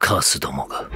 カスどもが。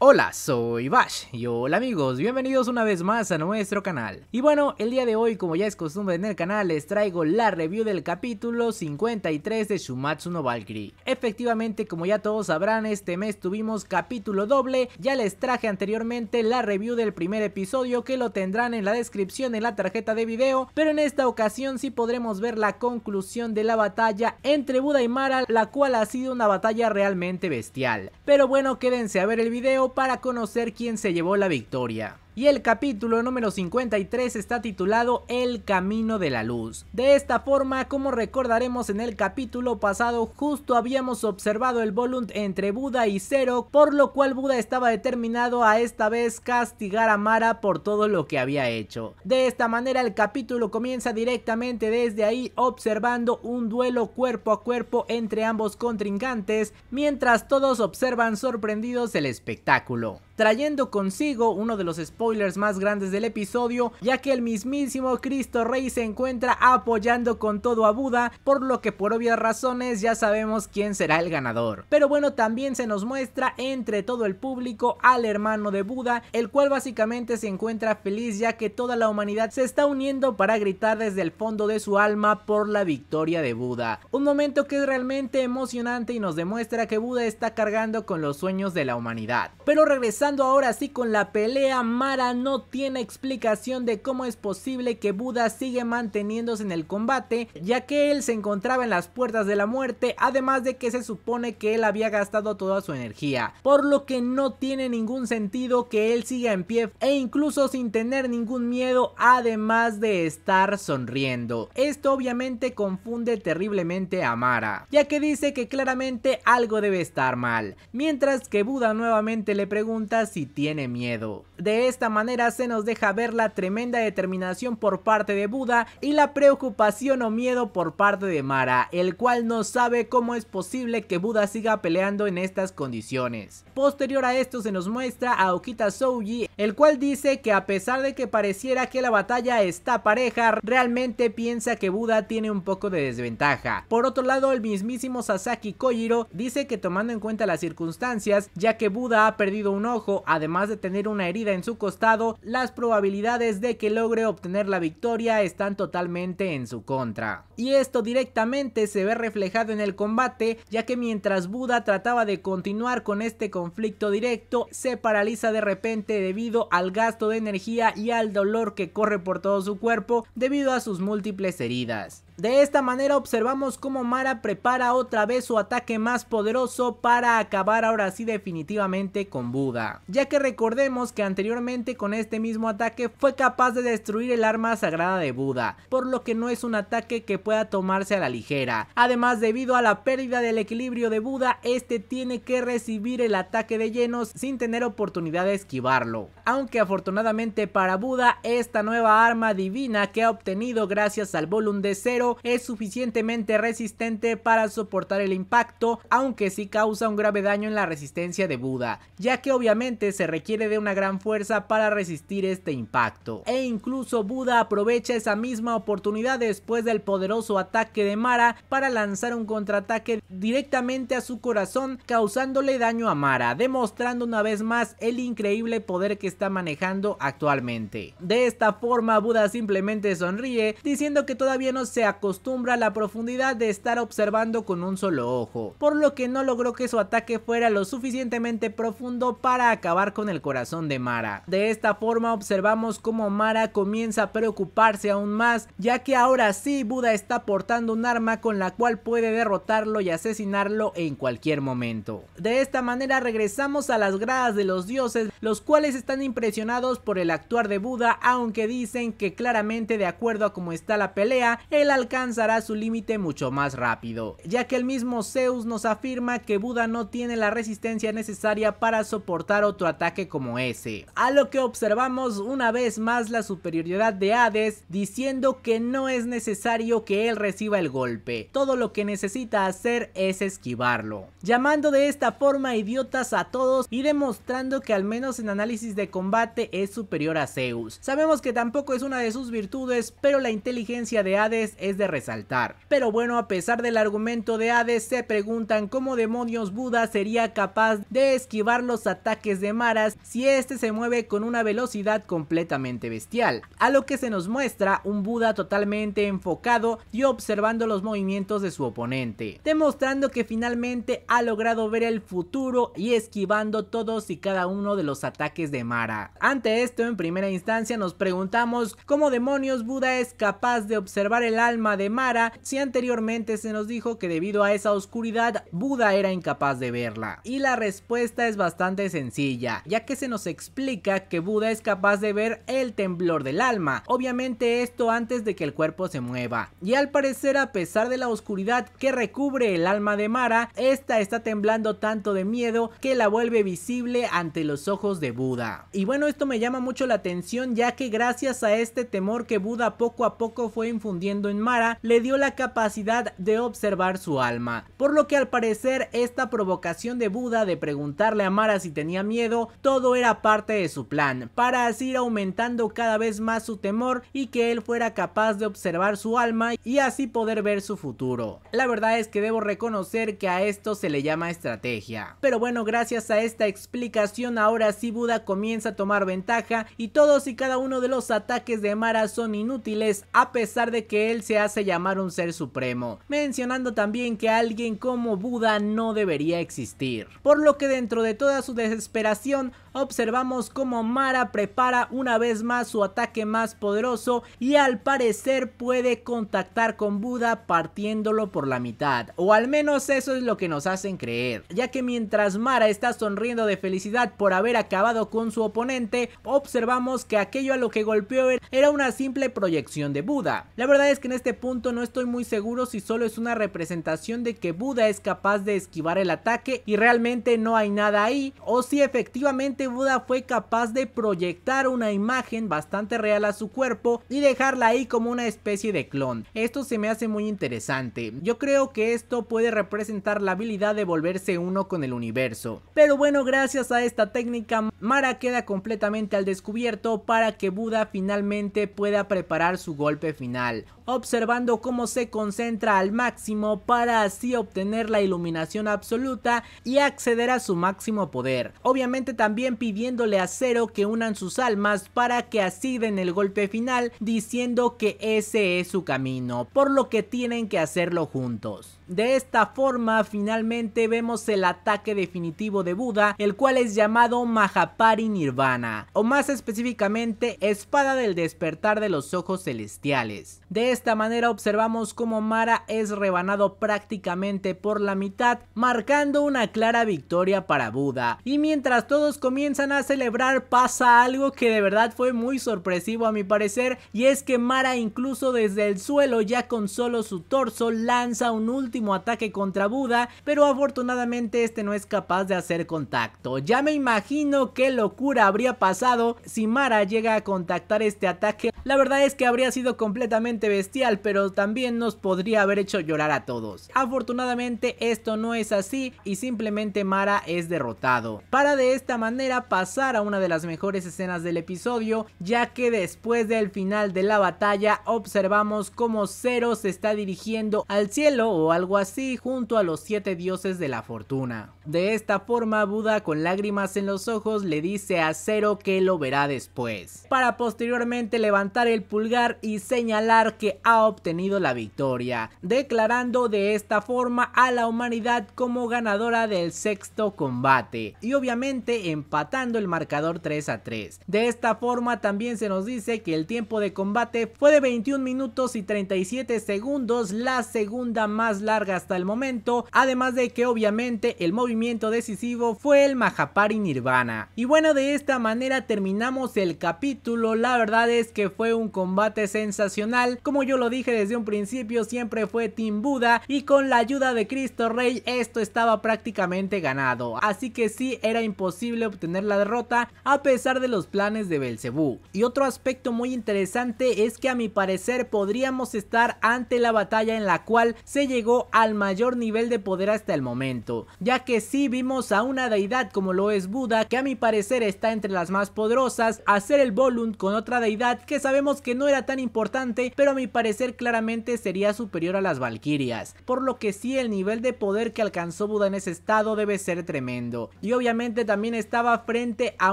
Hola, soy Bash y hola amigos, bienvenidos una vez más a nuestro canal. Y bueno, el día de hoy, como ya es costumbre en el canal, les traigo la review del capítulo 53 de Shumatsu no Valkyrie. Efectivamente, como ya todos sabrán, este mes tuvimos capítulo doble, ya les traje anteriormente la review del primer episodio que lo tendrán en la descripción en la tarjeta de video, pero en esta ocasión sí podremos ver la conclusión de la batalla entre Buda y Mara, la cual ha sido una batalla realmente bestial. Pero bueno, quédense a ver el video para conocer quién se llevó la victoria y el capítulo número 53 está titulado El Camino de la Luz. De esta forma, como recordaremos en el capítulo pasado, justo habíamos observado el Volunt entre Buda y Zero, por lo cual Buda estaba determinado a esta vez castigar a Mara por todo lo que había hecho. De esta manera el capítulo comienza directamente desde ahí observando un duelo cuerpo a cuerpo entre ambos contrincantes mientras todos observan sorprendidos el espectáculo trayendo consigo uno de los spoilers más grandes del episodio, ya que el mismísimo Cristo Rey se encuentra apoyando con todo a Buda, por lo que por obvias razones ya sabemos quién será el ganador. Pero bueno, también se nos muestra entre todo el público al hermano de Buda, el cual básicamente se encuentra feliz ya que toda la humanidad se está uniendo para gritar desde el fondo de su alma por la victoria de Buda. Un momento que es realmente emocionante y nos demuestra que Buda está cargando con los sueños de la humanidad. Pero regresando ahora sí con la pelea, Mara no tiene explicación de cómo es posible que Buda sigue manteniéndose en el combate, ya que él se encontraba en las puertas de la muerte, además de que se supone que él había gastado toda su energía, por lo que no tiene ningún sentido que él siga en pie e incluso sin tener ningún miedo, además de estar sonriendo. Esto obviamente confunde terriblemente a Mara, ya que dice que claramente algo debe estar mal, mientras que Buda nuevamente le pregunta si tiene miedo. De esta manera se nos deja ver la tremenda determinación por parte de Buda y la preocupación o miedo por parte de Mara, el cual no sabe cómo es posible que Buda siga peleando en estas condiciones. Posterior a esto se nos muestra a Okita Souji, el cual dice que a pesar de que pareciera que la batalla está pareja, realmente piensa que Buda tiene un poco de desventaja. Por otro lado, el mismísimo Sasaki Kojiro dice que tomando en cuenta las circunstancias, ya que Buda ha perdido un ojo, además de tener una herida en su costado, las probabilidades de que logre obtener la victoria están totalmente en su contra. Y esto directamente se ve reflejado en el combate, ya que mientras Buda trataba de continuar con este conflicto directo, se paraliza de repente debido al gasto de energía y al dolor que corre por todo su cuerpo debido a sus múltiples heridas. De esta manera observamos cómo Mara prepara otra vez su ataque más poderoso para acabar ahora sí definitivamente con Buda. Ya que recordemos que anteriormente con este mismo ataque fue capaz de destruir el arma sagrada de Buda, por lo que no es un ataque que pueda tomarse a la ligera. Además debido a la pérdida del equilibrio de Buda, este tiene que recibir el ataque de llenos sin tener oportunidad de esquivarlo. Aunque afortunadamente para Buda, esta nueva arma divina que ha obtenido gracias al volumen de Cero es suficientemente resistente para soportar el impacto, aunque sí causa un grave daño en la resistencia de Buda, ya que obviamente se requiere de una gran fuerza para resistir este impacto. E incluso Buda aprovecha esa misma oportunidad después del poderoso ataque de Mara para lanzar un contraataque directamente a su corazón causándole daño a Mara, demostrando una vez más el increíble poder que está manejando actualmente. De esta forma Buda simplemente sonríe diciendo que todavía no se ha acostumbra la profundidad de estar observando con un solo ojo, por lo que no logró que su ataque fuera lo suficientemente profundo para acabar con el corazón de Mara. De esta forma observamos cómo Mara comienza a preocuparse aún más, ya que ahora sí Buda está portando un arma con la cual puede derrotarlo y asesinarlo en cualquier momento. De esta manera regresamos a las gradas de los dioses, los cuales están impresionados por el actuar de Buda, aunque dicen que claramente de acuerdo a cómo está la pelea, el alcanzará su límite mucho más rápido, ya que el mismo Zeus nos afirma que Buda no tiene la resistencia necesaria para soportar otro ataque como ese, a lo que observamos una vez más la superioridad de Hades diciendo que no es necesario que él reciba el golpe, todo lo que necesita hacer es esquivarlo, llamando de esta forma idiotas a todos y demostrando que al menos en análisis de combate es superior a Zeus. Sabemos que tampoco es una de sus virtudes, pero la inteligencia de Hades es de resaltar. Pero bueno, a pesar del argumento de Hades, se preguntan cómo demonios Buda sería capaz de esquivar los ataques de Maras si este se mueve con una velocidad completamente bestial. A lo que se nos muestra un Buda totalmente enfocado y observando los movimientos de su oponente, demostrando que finalmente ha logrado ver el futuro y esquivando todos y cada uno de los ataques de Mara. Ante esto, en primera instancia nos preguntamos cómo demonios Buda es capaz de observar el alma de Mara si anteriormente se nos dijo que debido a esa oscuridad Buda era incapaz de verla? Y la respuesta es bastante sencilla, ya que se nos explica que Buda es capaz de ver el temblor del alma, obviamente esto antes de que el cuerpo se mueva. Y al parecer a pesar de la oscuridad que recubre el alma de Mara, esta está temblando tanto de miedo que la vuelve visible ante los ojos de Buda. Y bueno, esto me llama mucho la atención ya que gracias a este temor que Buda poco a poco fue infundiendo en Mara le dio la capacidad de observar su alma, por lo que al parecer esta provocación de Buda de preguntarle a Mara si tenía miedo, todo era parte de su plan, para así ir aumentando cada vez más su temor y que él fuera capaz de observar su alma y así poder ver su futuro. La verdad es que debo reconocer que a esto se le llama estrategia. Pero bueno, gracias a esta explicación ahora sí Buda comienza a tomar ventaja y todos y cada uno de los ataques de Mara son inútiles a pesar de que él se hace llamar un ser supremo, mencionando también que alguien como Buda no debería existir. Por lo que dentro de toda su desesperación, observamos cómo Mara prepara una vez más su ataque más poderoso y al parecer puede contactar con Buda partiéndolo por la mitad. O al menos eso es lo que nos hacen creer, ya que mientras Mara está sonriendo de felicidad por haber acabado con su oponente, observamos que aquello a lo que golpeó era una simple proyección de Buda. La verdad es que en este punto no estoy muy seguro si solo es una representación de que Buda es capaz de esquivar el ataque y realmente no hay nada ahí, o si efectivamente Buda fue capaz de proyectar una imagen bastante real a su cuerpo y dejarla ahí como una especie de clon. Esto se me hace muy interesante. Yo creo que esto puede representar la habilidad de volverse uno con el universo. Pero bueno, gracias a esta técnica, Mara queda completamente al descubierto para que Buda finalmente pueda preparar su golpe final, observando cómo se concentra al máximo para así obtener la iluminación absoluta y acceder a su máximo poder. Obviamente también pidiéndole a Zero que unan sus almas para que así el golpe final diciendo que ese es su camino, por lo que tienen que hacerlo juntos. De esta forma finalmente vemos el ataque definitivo de Buda, el cual es llamado Mahapari Nirvana, o más específicamente Espada del Despertar de los Ojos Celestiales. De esta manera observamos cómo Mara es rebanado prácticamente por la mitad, marcando una clara victoria para Buda. Y mientras todos comienzan a celebrar pasa algo que de verdad fue muy sorpresivo a mi parecer, y es que Mara incluso desde el suelo ya con solo su torso lanza un último ataque contra Buda, pero afortunadamente este no es capaz de hacer contacto. Ya me imagino qué locura habría pasado si Mara llega a contactar este ataque. La verdad es que habría sido completamente bestial, pero también nos podría haber hecho llorar a todos. Afortunadamente esto no es así y simplemente Mara es derrotado. Para de esta manera pasar a una de las mejores escenas del episodio, ya que después del final de la batalla observamos cómo Zero se está dirigiendo al cielo o algo así junto a los siete dioses de la fortuna. De esta forma Buda con lágrimas en los ojos le dice a Cero que lo verá después, para posteriormente levantar el pulgar y señalar que ha obtenido la victoria, declarando de esta forma a la humanidad como ganadora del sexto combate y obviamente empatando el marcador 3 a 3. De esta forma también se nos dice que el tiempo de combate fue de 21 minutos y 37 segundos, la segunda más larga hasta el momento, además de que obviamente el movimiento decisivo fue el Majapari Nirvana. Y bueno, de esta manera terminamos el capítulo, la verdad es que fue un combate sensacional, como yo lo dije desde un principio, siempre fue Team Buda y con la ayuda de Cristo Rey esto estaba prácticamente ganado, así que sí era imposible obtener la derrota a pesar de los planes de Belcebú. Y otro aspecto muy interesante es que a mi parecer podríamos estar ante la batalla en la cual se llegó al mayor nivel de poder hasta el momento, ya que sí vimos a una deidad como lo es Buda, que a mi parecer está entre las más poderosas, hacer el Volunt con otra deidad que sabemos que no era tan importante, pero a mi parecer claramente sería superior a las Valkyrias. por lo que sí el nivel de poder que alcanzó Buda en ese estado debe ser tremendo. Y obviamente también estaba frente a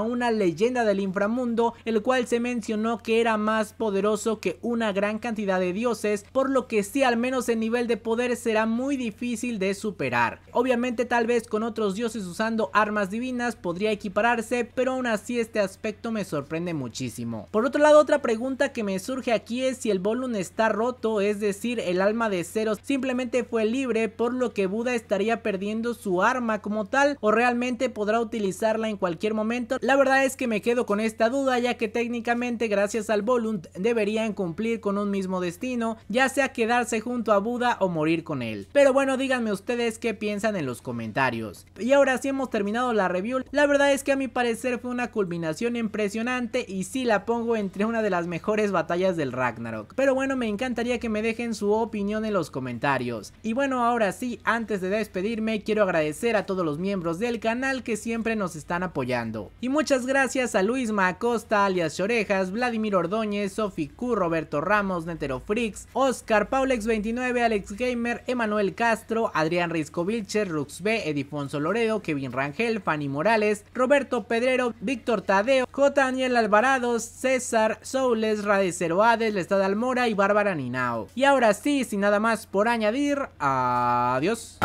una leyenda del inframundo, el cual se mencionó que era más poderoso que una gran cantidad de dioses, por lo que sí al menos el nivel de poder será muy difícil de superar. Obviamente tal vez con otros dioses usando armas divinas podría equipararse, pero aún así este aspecto me sorprende muchísimo. Por otro lado, otra pregunta que me surge aquí es si el Volunt está roto, es decir, el alma de Cero simplemente fue libre, por lo que Buda estaría perdiendo su arma como tal, o realmente podrá utilizarla en cualquier momento. La verdad es que me quedo con esta duda, ya que técnicamente gracias al Volunt deberían cumplir con un mismo destino, ya sea quedarse junto a Buda o morir con él. Pero bueno, díganme ustedes qué piensan en los comentarios. Y ahora sí hemos terminado la review. La verdad es que a mi parecer fue una culminación impresionante y sí la pongo entre una de las mejores batallas del Ragnarok. Pero bueno, me encantaría que me dejen su opinión en los comentarios. Y bueno, ahora sí, antes de despedirme, quiero agradecer a todos los miembros del canal que siempre nos están apoyando. Y muchas gracias a Luis Macosta alias Chorejas. Vladimir Ordóñez, Sofi Q, Roberto Ramos, Netero Freaks, Oscar, Paulex29, Alex Gamer, Manuel Castro, Adrián Risco Rux B, Edifonso Loredo, Kevin Rangel, Fanny Morales, Roberto Pedrero, Víctor Tadeo, J. Daniel Alvarado, César Soules, Radicero Hades, Lestad Almora y Bárbara Ninao. Y ahora sí, sin nada más por añadir, adiós.